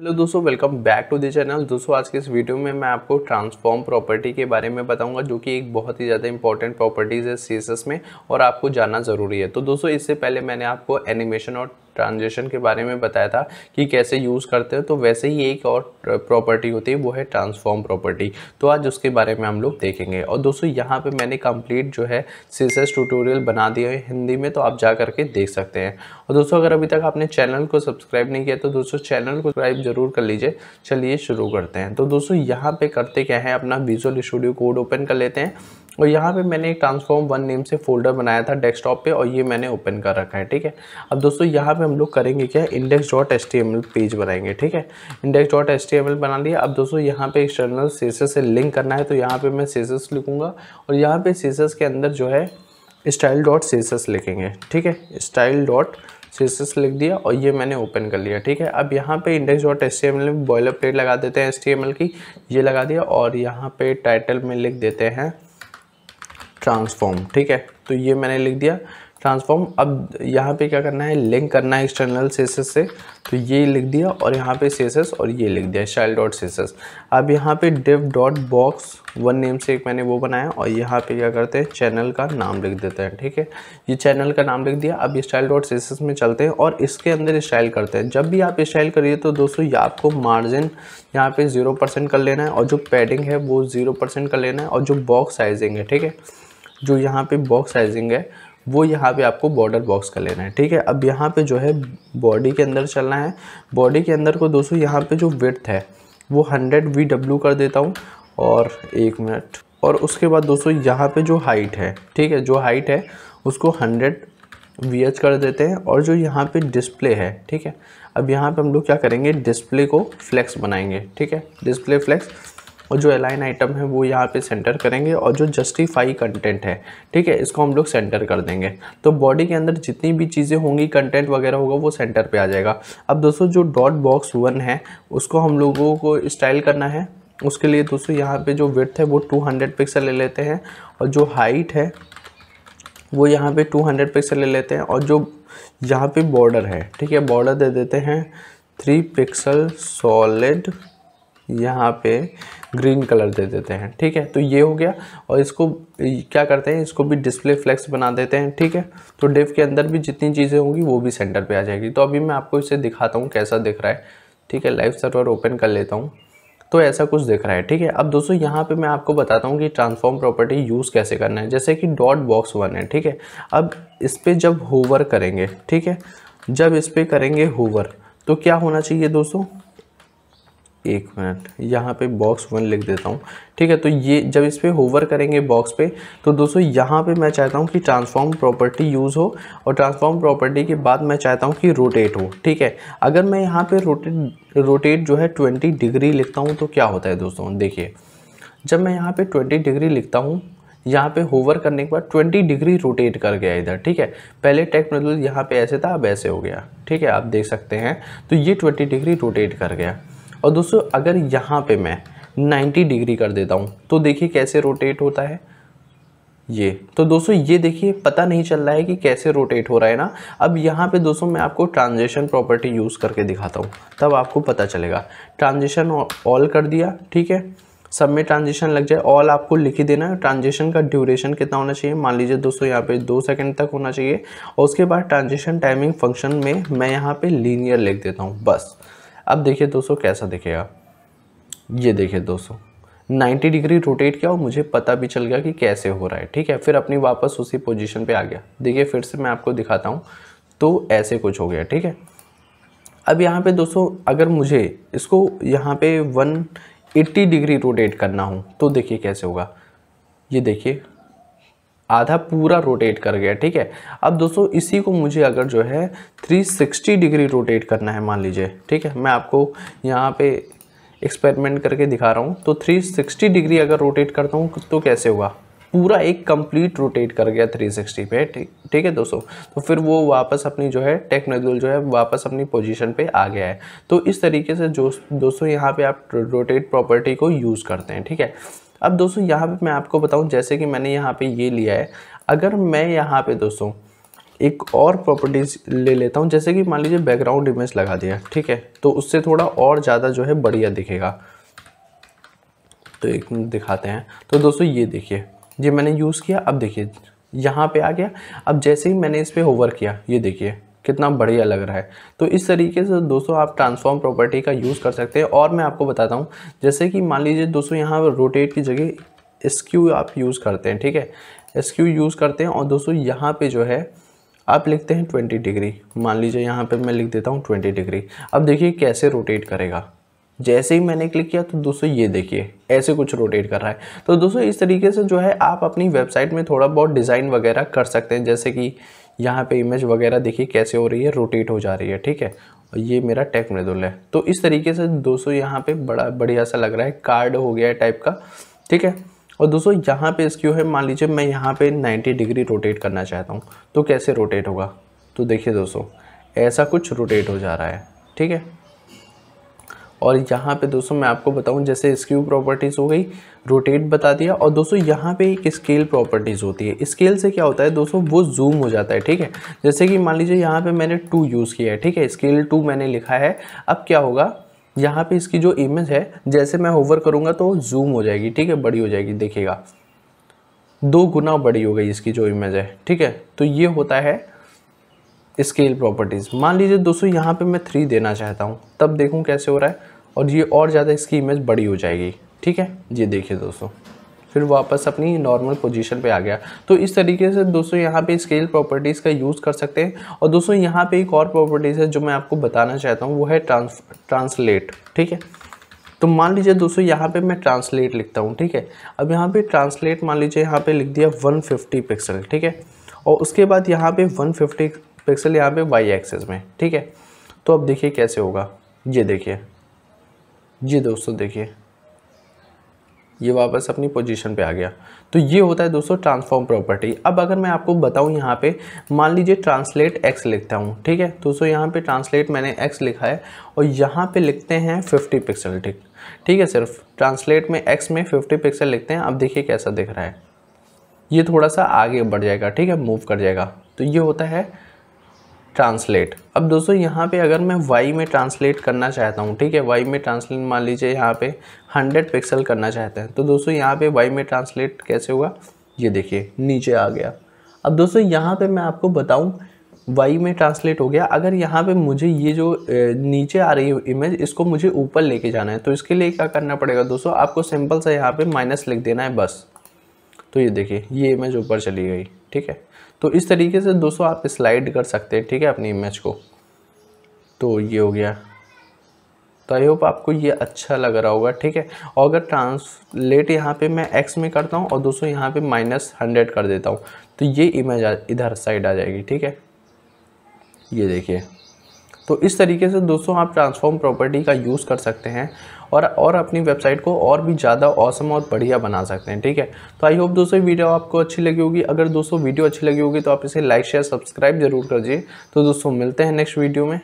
hello दोस्तों welcome back to the channel दोस्तों आज के इस वीडियो में मैं आपको ट्रांसफॉर्म प्रॉपर्टी के बारे में बताऊंगा जो कि एक बहुत ही ज़्यादा इंपॉर्टेंट प्रॉपर्टीज़ है सीसस में और आपको जानना ज़रूरी है तो दोस्तों इससे पहले मैंने आपको एनिमेशन और ट्रांजेक्शन के बारे में बताया था कि कैसे यूज़ करते हो तो वैसे ही एक और प्रॉपर्टी होती है वो है ट्रांसफॉर्म प्रॉपर्टी तो आज उसके बारे में हम लोग देखेंगे और दोस्तों यहाँ पर मैंने कंप्लीट जो है सीसेस ट्यूटोरियल बना दिए है हिंदी में तो आप जा करके देख सकते हैं और दोस्तों अगर अभी तक आपने चैनल को सब्सक्राइब नहीं किया तो दोस्तों चैनल को सब्सक्राइब जरूर कर लीजिए चलिए शुरू करते हैं तो दोस्तों यहाँ पे करते क्या है अपना विजुअल स्टूडियो कोड ओपन कर लेते हैं और यहाँ पे मैंने एक ट्रांसफॉर्म वन नेम से फोल्डर बनाया था डेस्कटॉप पे और ये मैंने ओपन कर रखा है ठीक है अब दोस्तों यहाँ पे हम लोग करेंगे क्या index dot S T M L page बनाएंगे ठीक है index dot S T M L बना लिया अब दोस्तों यहाँ पे एक्सटर्नल सेसेस से लिंक करना है तो यहाँ पे मैं सेसेस लिखूँगा और यहाँ पे सेसेस के अंदर जो है स्टाइल डॉट सेसेस लिखेंगे ठीक है स्टाइल डॉट सेसेस लिख दिया और ये मैंने ओपन कर लिया ठीक है अब यहाँ पे इंडेक्स डॉट एस टी में बॉयलर प्लेट लगा देते हैं एस की ये लगा दिया और यहाँ पे टाइटल में लिख देते हैं ट्रांसफॉर्म ठीक है तो ये मैंने लिख दिया ट्रांसफॉर्म अब यहाँ पे क्या करना है लिंक करना है एक्सटर्नल सेसेस से तो ये लिख दिया और यहाँ पे सेसेस और ये लिख दिया स्टाइल डॉट सेसेस अब यहाँ पे div dot box one name से एक मैंने वो बनाया और यहाँ पे क्या करते हैं चैनल का नाम लिख देते हैं ठीक है ये चैनल का नाम लिख दिया अब ये स्टाइल डॉट सेसेस में चलते हैं और इसके अंदर स्टाइल करते हैं जब भी आप स्टाइल करिए तो दोस्तों ये आपको मार्जिन यहाँ पर ज़ीरो कर लेना है और जो पैडिंग है वो ज़ीरो कर लेना है और जो बॉक्स साइजिंग है ठीक है जो यहाँ पे बॉक्स साइजिंग है वो यहाँ पे आपको बॉर्डर बॉक्स का लेना है ठीक है अब यहाँ पे जो है बॉडी के अंदर चलना है बॉडी के अंदर को दोस्तों यहाँ पे जो विथ है वो हंड्रेड वी डब्ल्यू कर देता हूँ और एक मिनट और उसके बाद दोस्तों यहाँ पे जो हाइट है ठीक है जो हाइट है उसको हंड्रेड वी एच कर देते हैं और जो यहाँ पे डिस्प्ले है ठीक है अब यहाँ पे हम लोग क्या करेंगे डिस्प्ले को फ्लैक्स बनाएंगे ठीक है डिस्प्ले फ्लैक्स और जो अलाइन आइटम है वो यहाँ पे सेंटर करेंगे और जो जस्टिफाई कंटेंट है ठीक है इसको हम लोग सेंटर कर देंगे तो बॉडी के अंदर जितनी भी चीज़ें होंगी कंटेंट वगैरह होगा वो सेंटर पे आ जाएगा अब दोस्तों जो डॉट बॉक्स वन है उसको हम लोगों को स्टाइल करना है उसके लिए दोस्तों यहाँ पर जो विथ है वो टू पिक्सल ले लेते हैं और जो हाइट है वो यहाँ पे 200 पिक्सल ले लेते हैं और जो यहाँ पे बॉर्डर है ठीक है बॉर्डर दे देते हैं थ्री पिक्सल सॉलिड यहाँ पे ग्रीन कलर दे देते हैं ठीक है तो ये हो गया और इसको क्या करते हैं इसको भी डिस्प्ले फ्लेक्स बना देते हैं ठीक है तो डिव के अंदर भी जितनी चीज़ें होंगी वो भी सेंटर पे आ जाएगी तो अभी मैं आपको इसे दिखाता हूँ कैसा दिख रहा है ठीक है लाइव सर्वर ओपन कर लेता हूँ तो ऐसा कुछ दिख रहा है ठीक है अब दोस्तों यहाँ पर मैं आपको बताता हूँ कि ट्रांसफॉर्म प्रॉपर्टी यूज़ कैसे करना है जैसे कि डॉट बॉक्स वन है ठीक है अब इस पर जब होवर करेंगे ठीक है जब इस पर करेंगे होवर तो क्या होना चाहिए दोस्तों एक मिनट यहाँ पे बॉक्स वन लिख देता हूँ ठीक है तो ये जब इस पर होवर करेंगे बॉक्स पे तो दोस्तों यहाँ पे मैं चाहता हूँ कि ट्रांसफॉर्म प्रॉपर्टी यूज़ हो और ट्रांसफॉर्म प्रॉपर्टी के बाद मैं चाहता हूँ कि रोटेट हो ठीक है अगर मैं यहाँ पे रोटेट रोटेट जो है ट्वेंटी डिग्री लिखता हूँ तो क्या होता है दोस्तों देखिए जब मैं यहाँ पर ट्वेंटी डिग्री लिखता हूँ यहाँ पे होवर करने के बाद 20 डिग्री रोटेट कर गया इधर ठीक है पहले टेक्नोलॉजी यहाँ पे ऐसे था अब ऐसे हो गया ठीक है आप देख सकते हैं तो ये 20 डिग्री रोटेट कर गया और दोस्तों अगर यहाँ पे मैं 90 डिग्री कर देता हूँ तो देखिए कैसे रोटेट होता है ये तो दोस्तों ये देखिए पता नहीं चल रहा है कि कैसे रोटेट हो रहा है ना अब यहाँ पे दोस्तों मैं आपको ट्रांजेक्शन प्रॉपर्टी यूज़ करके दिखाता हूँ तब आपको पता चलेगा ट्रांजेक्शन ऑल कर दिया ठीक है सब में ट्रांजेक्शन लग जाए ऑल आपको लिख ही देना है ट्रांजेक्शन का ड्यूरेशन कितना होना चाहिए मान लीजिए दोस्तों यहाँ पे दो सेकंड तक होना चाहिए और उसके बाद ट्रांजेक्शन टाइमिंग फंक्शन में मैं यहाँ पे लीनियर लिख देता हूँ बस अब देखिए दोस्तों कैसा दिखेगा ये देखिए दोस्तों 90 डिग्री रोटेट किया और मुझे पता भी चल गया कि कैसे हो रहा है ठीक है फिर अपनी वापस उसी पोजीशन पे आ गया देखिए फिर से मैं आपको दिखाता हूँ तो ऐसे कुछ हो गया ठीक है अब यहाँ पे दोस्तों अगर मुझे इसको यहाँ पे 180 डिग्री रोटेट करना हो तो देखिए कैसे होगा ये देखिए आधा पूरा रोटेट कर गया ठीक है अब दोस्तों इसी को मुझे अगर जो है 360 डिग्री रोटेट करना है मान लीजिए ठीक है मैं आपको यहाँ पे एक्सपेरिमेंट करके दिखा रहा हूँ तो 360 डिग्री अगर रोटेट करता हूँ तो कैसे होगा पूरा एक कंप्लीट रोटेट कर गया 360 पे ठीक ठीक है दोस्तों तो फिर वो वापस अपनी जो है टेक्नोजल जो है वापस अपनी पोजीशन पे आ गया है तो इस तरीके से जो दोस्तों यहाँ पे आप रोटेट प्रॉपर्टी को यूज़ करते हैं ठीक है अब दोस्तों यहाँ पे मैं आपको बताऊँ जैसे कि मैंने यहाँ पे ये लिया है अगर मैं यहाँ पे दोस्तों एक और प्रॉपर्टीज ले लेता हूँ जैसे कि मान लीजिए बैकग्राउंड इमेज लगा दिया ठीक है तो उससे थोड़ा और ज़्यादा जो है बढ़िया दिखेगा तो एक दिखाते हैं तो दोस्तों ये देखिए ये मैंने यूज़ किया अब देखिए यहाँ पे आ गया अब जैसे ही मैंने इस पर होवर किया ये देखिए कितना बढ़िया लग रहा है तो इस तरीके से दोस्तों आप ट्रांसफॉर्म प्रॉपर्टी का यूज़ कर सकते हैं और मैं आपको बताता हूँ जैसे कि मान लीजिए दोस्तों यहाँ रोटेट की जगह एसक्यू आप यूज़ करते हैं ठीक है एसक्यू यूज़ करते हैं और दोस्तों यहाँ पर जो है आप लिखते हैं ट्वेंटी डिग्री मान लीजिए यहाँ पर मैं लिख देता हूँ ट्वेंटी डिग्री अब देखिए कैसे रोटेट करेगा जैसे ही मैंने क्लिक किया तो दोस्तों ये देखिए ऐसे कुछ रोटेट कर रहा है तो दोस्तों इस तरीके से जो है आप अपनी वेबसाइट में थोड़ा बहुत डिज़ाइन वगैरह कर सकते हैं जैसे कि यहाँ पे इमेज वगैरह देखिए कैसे हो रही है रोटेट हो जा रही है ठीक है और ये मेरा टेक मेदुल है तो इस तरीके से दोस्तों यहाँ पे बड़ा बढ़िया सा लग रहा है कार्ड हो गया है टाइप का ठीक है और दोस्तों यहाँ पे इसकी है मान लीजिए मैं यहाँ पे 90 डिग्री रोटेट करना चाहता हूँ तो कैसे रोटेट होगा तो देखिए दोस्तों ऐसा कुछ रोटेट हो जा रहा है ठीक है और यहाँ पे दोस्तों मैं आपको बताऊँ जैसे स्क्यू प्रॉपर्टीज़ हो गई रोटेट बता दिया और दोस्तों यहाँ पे एक स्केल प्रॉपर्टीज़ होती है स्केल से क्या होता है दोस्तों वो जूम हो जाता है ठीक है जैसे कि मान लीजिए यहाँ पे मैंने टू यूज़ किया है ठीक है स्केल टू मैंने लिखा है अब क्या होगा यहाँ पे इसकी जो इमेज है जैसे मैं होवर करूँगा तो जूम हो जाएगी ठीक है बड़ी हो जाएगी देखिएगा दो गुना बड़ी हो गई इसकी जो इमेज है ठीक है तो ये होता है स्केल प्रॉपर्टीज़ मान लीजिए दोस्तों यहाँ पे मैं थ्री देना चाहता हूँ तब देखूँ कैसे हो रहा है और ये और ज़्यादा इसकी इमेज बड़ी हो जाएगी ठीक है ये देखिए दोस्तों फिर वापस अपनी नॉर्मल पोजीशन पे आ गया तो इस तरीके से दोस्तों यहाँ पे स्केल प्रॉपर्टीज़ का यूज़ कर सकते हैं और दोस्तों यहाँ पे एक और प्रॉपर्टीज़ है जो मैं आपको बताना चाहता हूँ वो है ट्रांस ट्रांसलेट ठीक है तो मान लीजिए दोस्तों यहाँ पे मैं ट्रांसलेट लिखता हूँ ठीक है अब यहाँ पर ट्रांसलेट मान लीजिए यहाँ पर लिख दिया वन पिक्सल ठीक है और उसके बाद यहाँ पर वन पिक्सल यहाँ पे वाई एक्सेस में ठीक है तो अब देखिए कैसे होगा ये देखिए जी दोस्तों देखिए ये वापस अपनी पोजीशन पे आ गया तो ये होता है दोस्तों ट्रांसफॉर्म प्रॉपर्टी अब अगर मैं आपको बताऊं यहाँ पे मान लीजिए ट्रांसलेट एक्स लिखता हूँ ठीक है दोस्तों यहाँ पे ट्रांसलेट मैंने एक्स लिखा है और यहाँ पे लिखते हैं 50 पिक्सल ठीक ठीक है सिर्फ ट्रांसलेट में एक्स में 50 पिक्सल लिखते हैं अब देखिए कैसा दिख रहा है ये थोड़ा सा आगे बढ़ जाएगा ठीक है मूव कर जाएगा तो ये होता है ट्रांसलेट अब दोस्तों यहाँ पे अगर मैं वाई में ट्रांसलेट करना चाहता हूँ ठीक है वाई में ट्रांसलेट मान लीजिए यहाँ पे 100 पिक्सल करना चाहते हैं तो दोस्तों यहाँ पे वाई में ट्रांसलेट कैसे होगा ये देखिए नीचे आ गया अब दोस्तों यहाँ पे मैं आपको बताऊँ वाई में ट्रांसलेट हो गया अगर यहाँ पे मुझे ये जो नीचे आ रही है इमेज इसको मुझे ऊपर लेके जाना है तो इसके लिए क्या करना पड़ेगा दोस्तों आपको सिंपल सा यहाँ पे माइनस लिख देना है बस तो ये देखिए ये इमेज ऊपर चली गई ठीक है तो इस तरीके से दोस्तों आप स्लाइड कर सकते हैं ठीक है अपनी इमेज को तो ये हो गया तो आई होप आपको ये अच्छा लग रहा होगा ठीक है और अगर ट्रांसलेट यहाँ पे मैं एक्स में करता हूँ और दोस्तों यहाँ पे माइनस हंड्रेड कर देता हूँ तो ये इमेज इधर साइड आ जाएगी ठीक है ये देखिए तो इस तरीके से दोस्तों आप ट्रांसफॉर्म प्रॉपर्टी का यूज़ कर सकते हैं और और अपनी वेबसाइट को और भी ज़्यादा औसम और बढ़िया बना सकते हैं ठीक है तो आई होप दोस्तों वीडियो आपको अच्छी लगी होगी अगर दोस्तों वीडियो अच्छी लगी होगी तो आप इसे लाइक शेयर सब्सक्राइब जरूर कर तो दोस्तों मिलते हैं नेक्स्ट वीडियो में